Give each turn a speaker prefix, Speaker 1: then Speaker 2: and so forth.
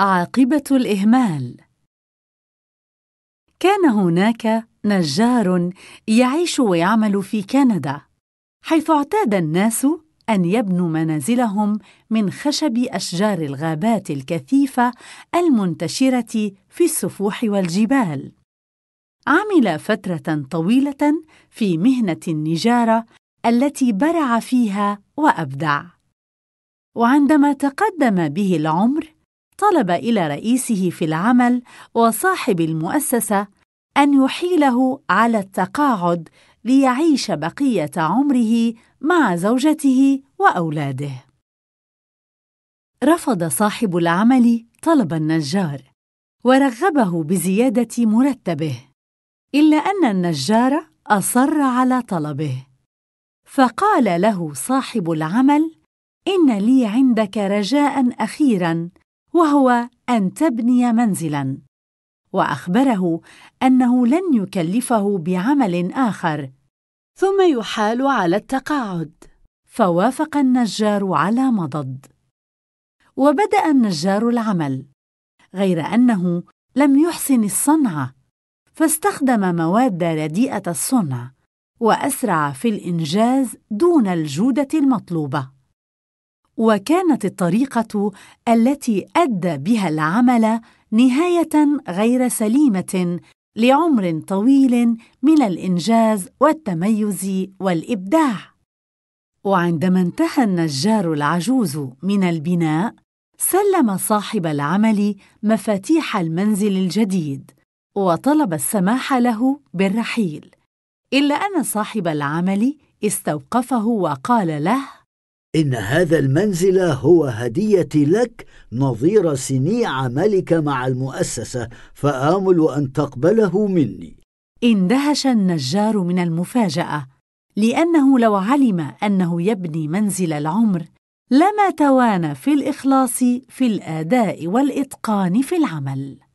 Speaker 1: عاقبة الإهمال كان هناك نجار يعيش ويعمل في كندا حيث اعتاد الناس أن يبنوا منازلهم من خشب أشجار الغابات الكثيفة المنتشرة في السفوح والجبال. عمل فترة طويلة في مهنة النجارة التي برع فيها وأبدع. وعندما تقدم به العمر، طلب إلى رئيسه في العمل وصاحب المؤسسة أن يحيله على التقاعد ليعيش بقية عمره مع زوجته وأولاده. رفض صاحب العمل طلب النجار ورغبه بزيادة مرتبه، إلا أن النجار أصر على طلبه، فقال له صاحب العمل: إن لي عندك رجاء أخيرا وهو أن تبني منزلاً وأخبره أنه لن يكلفه بعمل آخر ثم يحال على التقاعد فوافق النجار على مضض وبدأ النجار العمل غير أنه لم يحسن الصنعة فاستخدم مواد رديئة الصنع وأسرع في الإنجاز دون الجودة المطلوبة وكانت الطريقه التي ادى بها العمل نهايه غير سليمه لعمر طويل من الانجاز والتميز والابداع وعندما انتهى النجار العجوز من البناء سلم صاحب العمل مفاتيح المنزل الجديد وطلب السماح له بالرحيل الا ان صاحب العمل استوقفه وقال
Speaker 2: له إن هذا المنزل هو هديتي لك نظير سنيع ملك مع المؤسسة فآمل أن تقبله مني
Speaker 1: اندهش النجار من المفاجأة لأنه لو علم أنه يبني منزل العمر لما توانى في الإخلاص في الأداء
Speaker 2: والإتقان في العمل